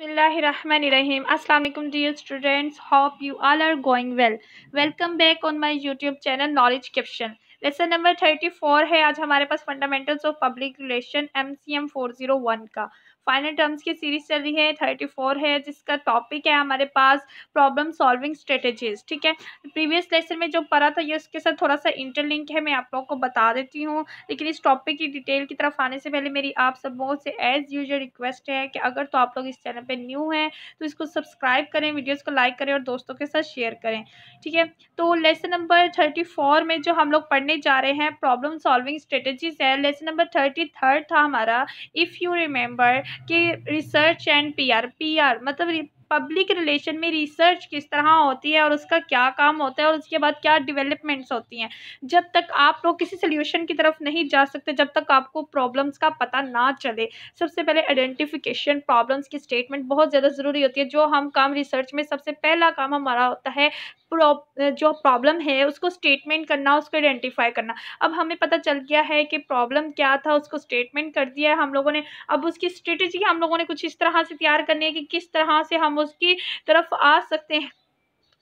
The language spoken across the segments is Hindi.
Bismillahirrahmanirrahim. Assalamu alaikum dear students. Hope you all are going well. Welcome back on my YouTube channel Knowledge Caption. Lesson number thirty four है आज हमारे पास fundamentals of public relation M C M four zero one का फाइनल टर्म्स की सीरीज चल रही है थर्टी फोर है जिसका टॉपिक है हमारे पास प्रॉब्लम सॉल्विंग स्ट्रेटेजीज ठीक है प्रीवियस लेसन में जो पढ़ा था ये उसके साथ थोड़ा सा इंटरलिंक है मैं आप लोगों को बता देती हूँ लेकिन इस टॉपिक की डिटेल की तरफ आने से पहले मेरी आप सब लोगों से एज यूजल रिक्वेस्ट है कि अगर तो आप लोग इस चैनल पर न्यू हैं तो इसको सब्सक्राइब करें वीडियोज़ को लाइक करें और दोस्तों के साथ शेयर करें ठीक है तो लेसन नंबर थर्टी फोर में जो हम लोग पढ़ने जा रहे हैं प्रॉब्लम सॉल्विंग स्ट्रेटेजीज है लेसन नंबर थर्टी थर्ड था हमारा इफ़ यू रिमेंबर कि रिसर्च एंड पीआर पीआर मतलब पब्लिक रिलेशन में रिसर्च किस तरह होती है और उसका क्या काम होता है और उसके बाद क्या डेवलपमेंट्स होती हैं जब तक आप लोग किसी सोल्यूशन की तरफ नहीं जा सकते जब तक आपको प्रॉब्लम्स का पता ना चले सबसे पहले आइडेंटिफिकेशन प्रॉब्लम्स की स्टेटमेंट बहुत ज़्यादा ज़रूरी होती है जो हम काम रिसर्च में सबसे पहला काम हमारा होता है जो प्रॉब्लम है उसको स्टेटमेंट करना उसको आइडेंटिफाई करना अब हमें पता चल गया है कि प्रॉब्लम क्या था उसको स्टेटमेंट कर दिया है हम लोगों ने अब उसकी स्ट्रेटजी हम लोगों ने कुछ इस तरह से तैयार करनी है कि किस तरह से हम हम उसकी तरफ आ सकते हैं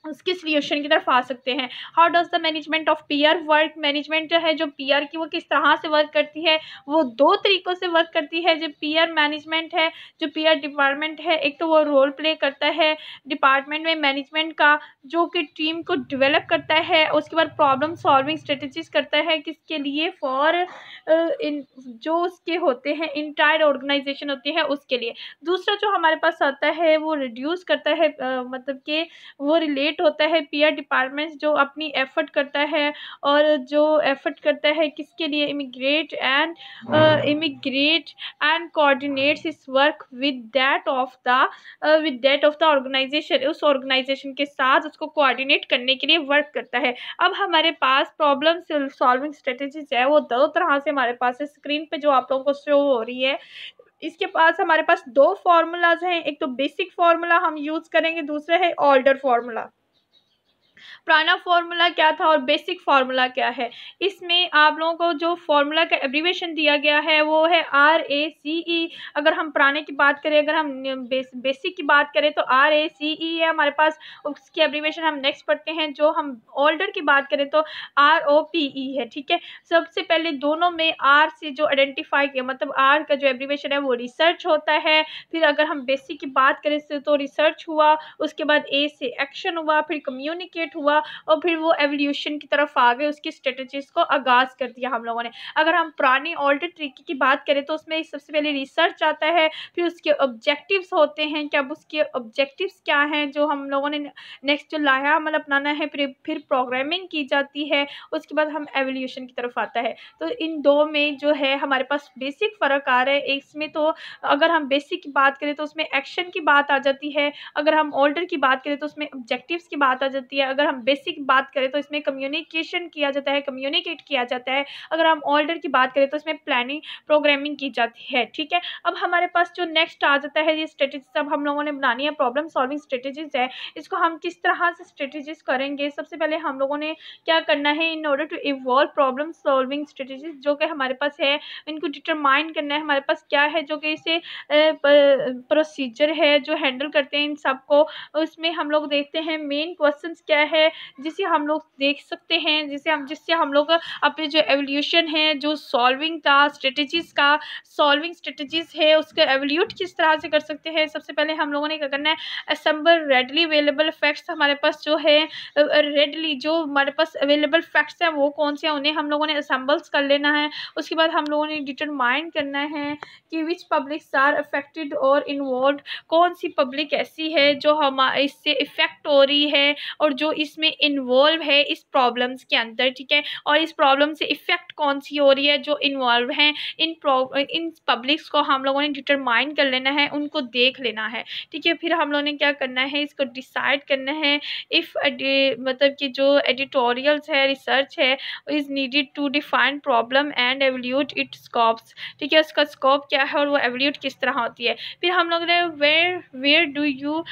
उसके सोल्यूशन की तरफ आ सकते हैं how does the management of peer work management जो है जो पीयर की वो किस तरह से वर्क करती है वो दो तरीक़ों से वर्क करती है जो पीयर मैनेजमेंट है जो पीयर डिपार्टमेंट है एक तो वो रोल प्ले करता है डिपार्टमेंट में मैनेजमेंट का जो कि टीम को डिवेलप करता है उसके बाद प्रॉब्लम सॉल्विंग स्ट्रेटजीज करता है किसके लिए फॉर इन uh, जो उसके होते हैं इंटायर ऑर्गेनाइजेशन होती है उसके लिए दूसरा जो हमारे पास आता है वो रिड्यूस करता है uh, मतलब कि वो रिलेट डिपार्टमेंट होता है पीआर डिपार्टमेंट्स जो अपनी एफर्ट करता है और जो एफर्ट करता है किसके लिए integrate and integrate and coordinates its work with that of the with that of the organization उस ऑर्गेनाइजेशन के साथ उसको कोऑर्डिनेट करने के लिए वर्क करता है अब हमारे पास प्रॉब्लम सॉल्विंग स्ट्रेटेजीज है वो दो तरह से हमारे पास है स्क्रीन पे जो आप लोगों को शो हो रही है इसके पास हमारे पास दो फार्मूलाज हैं एक तो बेसिक फार्मूला हम यूज़ करेंगे दूसरा है ऑर्डर फार्मूला पुराना फार्मूला क्या था और बेसिक फार्मूला क्या है इसमें आप लोगों को जो फार्मूला का एब्रीवेशन दिया गया है वो है आर ए सी ई अगर हम पुराने की बात करें अगर हम बेस, बेसिक की बात करें तो आर ए सी ई है हमारे पास उसकी एब्रीवेशन हम नेक्स्ट पढ़ते हैं जो हम ओल्डर की बात करें तो आर ओ पी ई है ठीक है सबसे पहले दोनों में आर से जो आइडेंटिफाई किया मतलब आर का जो एब्रीवेशन है वो रिसर्च होता है फिर अगर हम बेसिक की बात करें तो रिसर्च हुआ उसके बाद ए से एक्शन हुआ फिर कम्युनिकेट सेट हुआ और फिर वो एवोल्यूशन की तरफ आ गए उसकी स्ट्रेटजीज को आगाज़ कर दिया हम लोगों ने अगर हम पुराने ओल्ड तरीके की बात करें तो उसमें सबसे पहले रिसर्च आता है फिर उसके ऑब्जेक्टिव्स होते हैं कि अब उसके ऑब्जेक्टिव्स क्या हैं जो हम लोगों ने नेक्स्ट जो लाया अमल मतलब अपनाना है फिर प्रोग्रामिंग की जाती है उसके बाद हम एवोल्यूशन की तरफ आता है तो इन दो में जो है हमारे पास बेसिक फ़र्क आ रहा है इसमें तो अगर हम बेसिक की बात करें तो उसमें एक्शन की बात आ जाती है अगर हम ऑल्डर की बात करें तो उसमें ऑब्जेक्टिव्स की बात आ जाती है अगर अगर हम बेसिक बात करें तो इसमें कम्युनिकेशन किया जाता है कम्युनिकेट किया जाता है अगर हम ऑर्डर की बात करें तो इसमें प्लानिंग प्रोग्रामिंग की जाती है ठीक है अब हमारे पास जो नेक्स्ट आ जाता है ये स्ट्रेटेजी अब हम लोगों ने बनानी है प्रॉब्लम सॉल्विंग स्ट्रेटेजीज है इसको हम किस तरह से स्ट्रेटेजीज करेंगे सबसे पहले हम लोगों ने क्या करना है in order to evolve problem solving strategies जो कि हमारे पास है इनको डिटरमाइन करना है हमारे पास क्या है जो कि इसे प्रोसीजर है जो हैंडल करते हैं इन सबको उसमें हम लोग देखते हैं मेन क्वेश्चन क्या है है जिसे हम लोग देख सकते हैं जिसे हम जिससे हम लोग अपने जो एवोल्यूशन है जो सॉल्विंग का स्ट्रेटजीज़ का सॉल्विंग स्ट्रेटजीज़ है उसके एवोल्यूट किस तरह से कर सकते हैं सबसे पहले हम लोगों ने क्या करना है असम्बल रेडली अवेलेबल फैक्ट्स हमारे पास जो है रेडली जो हमारे पास अवेलेबल फैक्ट्स हैं वो कौन से हैं उन्हें हम लोगों ने असम्बल्स कर लेना है उसके बाद हम लोगों ने डिटरमाइन करना है कि विच पब्लिक्स आर अफेक्टेड और इन्वॉल्व कौन सी पब्लिक ऐसी है जो हम इससे इफ़ेक्ट हो रही है और जो इस इसमें इन्वॉल्व है इस प्रॉब्लम्स के अंदर ठीक है और इस प्रॉब्लम से इफ़ेक्ट कौन सी हो रही है जो इन्वॉल्व हैं इन इन पब्लिक्स को हम लोगों ने डिटरमाइन कर लेना है उनको देख लेना है ठीक है फिर हम लोगों ने क्या करना है इसको डिसाइड करना है इफ़ मतलब कि जो एडिटोरियल्स है रिसर्च है is needed to define problem and evaluate it scopes ठीक है उसका स्कोप क्या है और वो एवल्यूट किस तरह होती है फिर हम लोग ने where where do you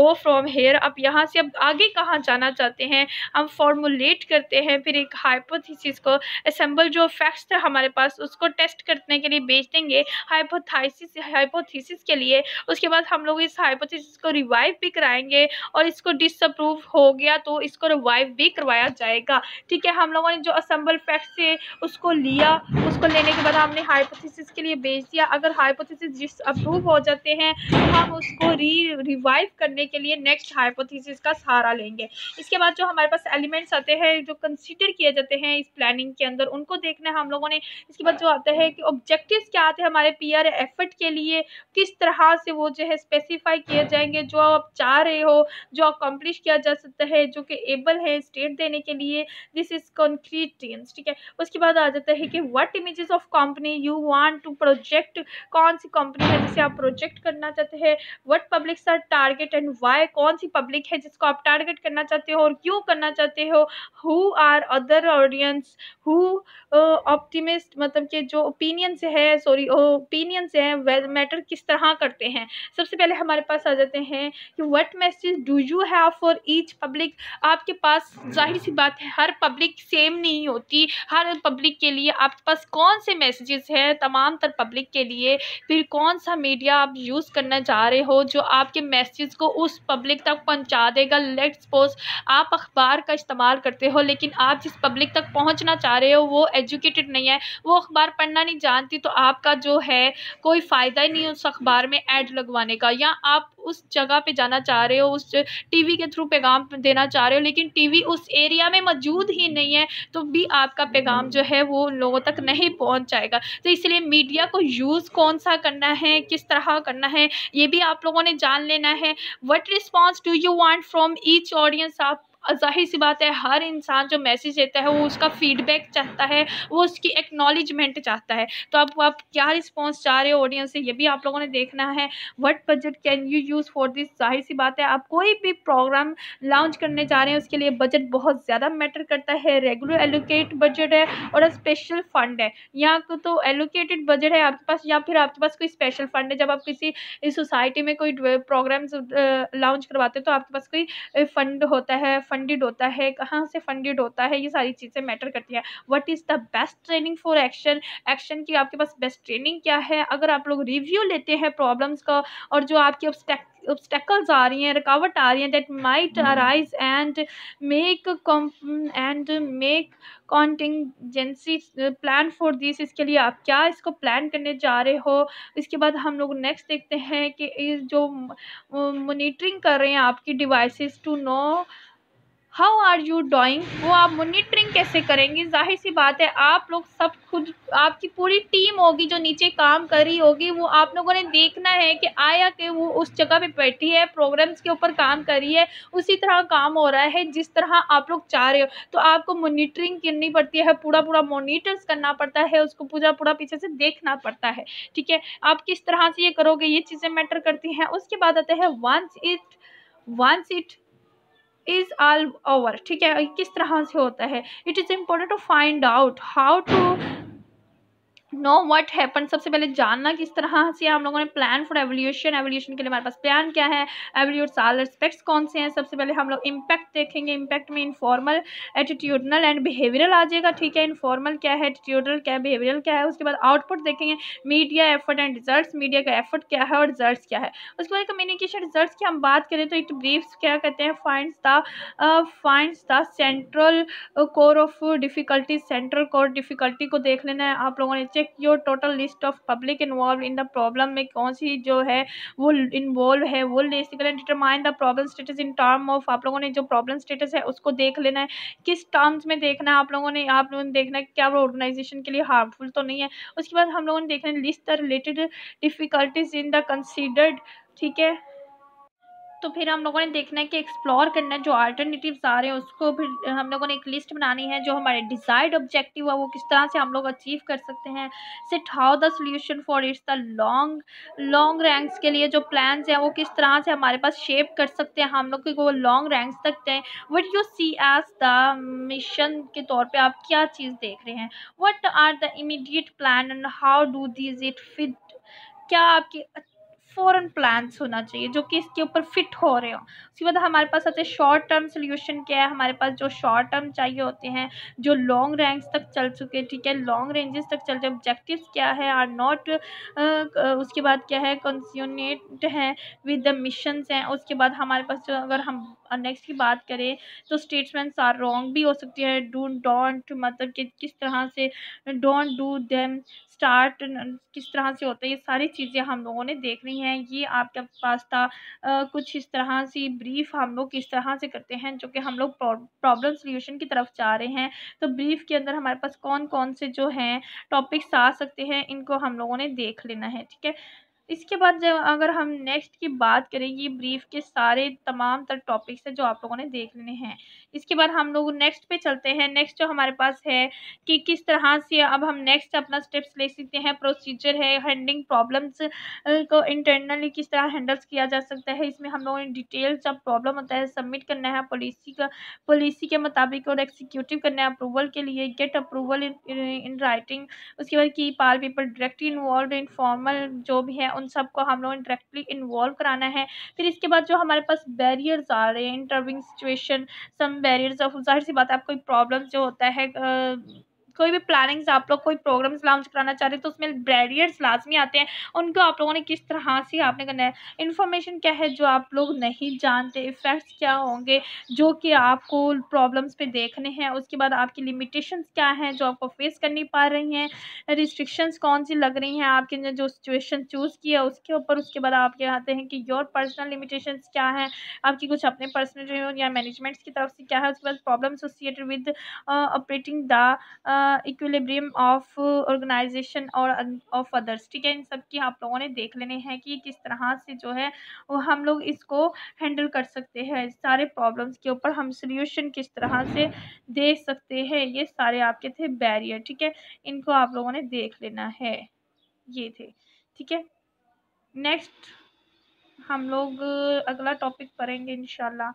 go from here अब यहाँ से अब आगे कहाँ जाना चाहते हैं हम फॉर्मुलेट करते हैं फिर एक हाइपोथीसिस को असेंबल जो फैक्ट्स थे हमारे पास उसको टेस्ट करने के लिए बेच देंगे हाइपोथाइसिस हाइपोथीसिस के लिए उसके बाद हम लोग इस हाइपोथीसिस को रिवाइव भी कराएंगे और इसको डिसअप्रूव हो गया तो इसको रिवाइव भी करवाया जाएगा ठीक है हम लोगों ने जो असम्बल फैक्ट्स थे उसको लिया उसको लेने के बाद हमने हाइपोथीसिस के लिए बेच दिया अगर हाइपोथीसिस डिसअप्रूव हो जाते हैं तो हम उसको री रिवाइव करने के लिए नेक्स्ट हाइपोथीसिस का सहारा लेंगे इसके बाद जो हमारे पास एलिमेंट्स आते हैं जो कंसिडर किए जाते हैं इस प्लानिंग के अंदर उनको देखना है हम लोगों ने इसके बाद जो आता है कि ऑब्जेक्टिव क्या आते हैं हमारे आर एफर्ट के लिए किस तरह से वो जो है स्पेसिफाई किए जाएंगे जो आप चाह रहे हो जो अकम्प्लिश किया जा सकता है जो कि एबल है स्टेट देने के लिए दिस इज़ कॉन्क्रीट टीम्स ठीक है उसके बाद आ जाता है कि what images of company you want to project कौन सी कंपनी है जिसे आप प्रोजेक्ट करना चाहते हैं what publics are target and why कौन सी पब्लिक है जिसको आप टारगेट करना चाहते चाहते हो और क्यों करना चाहते हो who are other audience who optimist मतलब कि जो ओपिनियंस है सॉरी ओपिनियंस है मैटर किस तरह करते हैं सबसे पहले हमारे पास आ जाते हैं कि what message do you have for each public आपके पास जाहिर सी बात है हर पब्लिक सेम नहीं होती हर पब्लिक के लिए आपके पास कौन से मैसेजेस हैं तमाम तर पब्लिक के लिए फिर कौन सा मीडिया आप यूज़ करना चाह रहे हो जो आपके मैसेज को उस पब्लिक तक पहुंचा देगा लेट्स सपोज आप अखबार का इस्तेमाल करते हो लेकिन आप जिस पब्लिक तक पहुँचना चाह रहे हो वो एजुकेटेड नहीं है वो अखबार पढ़ना नहीं जानती तो आपका जो है कोई फ़ायदा ही नहीं उस अखबार में एड लगवाने का या आप उस जगह पे जाना चाह रहे हो उस टीवी के थ्रू पैगाम देना चाह रहे हो लेकिन टीवी उस एरिया में मौजूद ही नहीं है तो भी आपका पैगाम जो है वो उन लोगों तक नहीं पहुंच जाएगा तो इसलिए मीडिया को यूज़ कौन सा करना है किस तरह करना है ये भी आप लोगों ने जान लेना है what response do you want from each audience आप जाहिर सी बात है हर इंसान जो मैसेज देता है वो उसका फीडबैक चाहता है वो उसकी एक्नॉलेजमेंट चाहता है तो आप आप क्या रिस्पॉन्स चाह रहे हो ऑडियंस से ये भी आप लोगों ने देखना है what budget can you use for this जाहिर सी बात है आप कोई भी प्रोग्राम लॉन्च करने जा रहे हैं उसके लिए बजट बहुत ज़्यादा मैटर करता है रेगुलर एलोकेट बजट है और स्पेशल फंड है यहाँ तो एलोकेटेड तो बजट है आपके पास या फिर आपके पास कोई स्पेशल फंड है जब आप किसी सोसाइटी में कोई प्रोग्राम्स लॉन्च करवाते हैं तो आपके पास कोई फंड होता है फंडेड होता है कहाँ से फंडेड होता है ये सारी चीज़ें मैटर करती है what is the best training for action action की आपके पास बेस्ट ट्रेनिंग क्या है अगर आप लोग रिव्यू लेते हैं प्रॉब्लम्स का और जो आपकी ऑब्स्टेक ऑब्स्टेकल्स आ रही हैं रुकावट आ रही हैं that might arise and make and make contingency plan for this इसके लिए आप क्या इसको प्लान करने जा रहे हो इसके बाद हम लोग नेक्स्ट देखते हैं कि जो मोनिटरिंग कर रहे हैं आपकी devices to know how are you doing वो आप मोनिटरिंग कैसे करेंगे जाहिर सी बात है आप लोग सब खुद आपकी पूरी टीम होगी जो नीचे काम कर रही होगी वो आप लोगों ने देखना है कि आया के वो उस जगह पे बैठी है प्रोग्राम्स के ऊपर काम कर रही है उसी तरह काम हो रहा है जिस तरह आप लोग चाह रहे हो तो आपको मोनिटरिंग करनी पड़ती है पूरा पूरा मोनिटर्स करना पड़ता है उसको पूरा पूरा पीछे से देखना पड़ता है ठीक है आप किस तरह से ये करोगे ये चीज़ें मैटर करती हैं उसके बाद आता है once it once it is all over ठीक है किस तरह से होता है it is important to find out how to know what happen सबसे पहले जानना किस तरह से हम लोगों ने प्लान फॉर एवोल्यूशन एवोल्यूशन के लिए हमारे पास प्लान क्या है एवोल्यूट साल एस्पेक्ट्स कौन से हैं सबसे पहले हम लोग इम्पैक्ट देखेंगे इम्पैक्ट में इनफॉर्मल एटीट्यूडनल एंड बिहेवियरल आ जाएगा ठीक है इनफॉर्मल क्या है एटीट्यूडनल क्या है बिहेवियरल क्या है उसके बाद आउटपुट देखेंगे media effort and result media का एफर्ट क्या है और रिजल्ट क्या है उसके बाद कम्युनिकेशन रिजल्ट की हम बात करें तो इट ब्रीफ्स क्या कहते हैं find the find the central core of difficulty central core difficulty को देख लेना है आप लोगों ने check your total list of public involve in the problem में कौन सी जो है वो इन्वॉल्व है वो लिस्ट करें determine the problem status in term of आप लोगों ने जो प्रॉब्लम स्टेटस है उसको देख लेना है किस टर्म्स में देखना है आप लोगों ने आप लोगों ने देखना है क्या वो ऑर्गेनाइजेशन के लिए हार्मफुल तो नहीं है उसके बाद हम लोगों ने देखना है list the related difficulties in the considered ठीक है तो फिर हम लोगों ने देखना है कि एक्सप्लोर करना है जो अल्टरनेटिव्स आ रहे हैं उसको फिर हम लोगों ने एक लिस्ट बनानी है जो हमारे डिज़ायर्ड ऑब्जेक्टिव है वो किस तरह से हम लोग अचीव कर सकते हैं sit how the solution for its the long long ranks के लिए जो प्लान्स हैं वो किस तरह से हमारे पास शेप कर सकते हैं हम लोग को लॉन्ग रैंक्स तक दें what you see as the mission के तौर पर आप क्या चीज़ देख रहे हैं what are the immediate plan and how do these it fit क्या आपकी फ़ौरन प्लान्स होना चाहिए जो कि इसके ऊपर फिट हो रहे हो उसके बाद हमारे पास आते हैं शॉर्ट टर्म सोल्यूशन क्या है हमारे पास जो शॉर्ट टर्म चाहिए होते हैं जो लॉन्ग रेंज तक चल चुके हैं ठीक है लॉन्ग रेंजेस तक चलते ऑब्जेक्टिव क्या है आर नॉट उसके बाद क्या है कंस्यूनेट हैं विद द मिशंस हैं उसके बाद हमारे पास जो अगर हम नेक्स्ट की बात करें तो स्टेटमेंट्स आर रॉन्ग भी हो सकती है डू डोंट मतलब कि किस तरह से डोंट डू देम स्टार्ट किस तरह से होता है ये सारी चीज़ें हम लोगों ने देख रही हैं ये आपके पास था कुछ इस तरह से ब्रीफ हम लोग किस तरह से करते हैं जो कि हम लोग प्रॉब्लम सोल्यूशन की तरफ जा रहे हैं तो ब्रीफ के अंदर हमारे पास कौन कौन से जो हैं टॉपिक्स आ सकते हैं इनको हम लोगों ने देख लेना है ठीक है इसके बाद जब अगर हम नेक्स्ट की बात करें ये ब्रीफ के सारे तमाम तर टॉपिक्स हैं जो आप लोगों ने देख लेने हैं इसके बाद हम लोग नेक्स्ट पे चलते हैं नेक्स्ट जो हमारे पास है कि किस तरह से अब हम नेक्स्ट अपना स्टेप्स ले सकते हैं प्रोसीजर है हैंडलिंग प्रॉब्लम्स को इंटरनली किस तरह हैंडल्स किया जा सकता है इसमें हम लोगों ने डिटेल्स जब प्रॉब्लम होता है सबमिट करना है पॉलिसी का पॉलिसी के मुताबिक और एग्जीक्यूटिव करना है अप्रूवल के लिए गेट अप्रूवल इन राइटिंग उसके बाद की पाल people directly involve in formal जो भी है उन सबको हम लोग डायरेक्टली इन्वॉल्व कराना है फिर इसके बाद जो हमारे पास बैरियर्स आ रहे हैं intervening situation some barriers of जाहिर सी बात है आप कोई प्रॉब्लम जो होता है कोई भी प्लानिंग्स आप लोग कोई प्रोग्राम्स लॉन्च कराना चाह रहे हैं तो उसमें बैरियर्स लाजमी आते हैं उनको आप लोगों ने किस तरह से आपने करना है इन्फॉर्मेशन क्या है जो आप लोग नहीं जानते इफ़ेक्ट्स क्या होंगे जो कि आपको प्रॉब्लम्स पे देखने हैं उसके बाद आपकी लिमिटेशंस क्या हैं जो आपको फेस करनी पा रही हैं रिस्ट्रिक्शंस कौन सी लग रही हैं आपके ने जो सिचुएशन चूज़ किया उसके ऊपर उसके बाद आप क्या आते हैं कि योर पर्सनल लिमिटेशंस क्या हैं आपकी कुछ अपने पर्सनल या मैनेजमेंट्स की तरफ से क्या है उसके बाद problem associated with operating the equilibrium of organization और ऑफ uh, अदर्स ठीक है इन सब की आप लोगों ने देख लेने हैं कि किस तरह से जो है वो हम लोग इसको हैंडल कर सकते हैं सारे प्रॉब्लम्स के ऊपर हम सोल्यूशन किस तरह से दे सकते हैं ये सारे आपके थे बैरियर ठीक है इनको आप लोगों ने देख लेना है ये थे ठीक है नेक्स्ट हम लोग अगला टॉपिक पढ़ेंगे इनशाला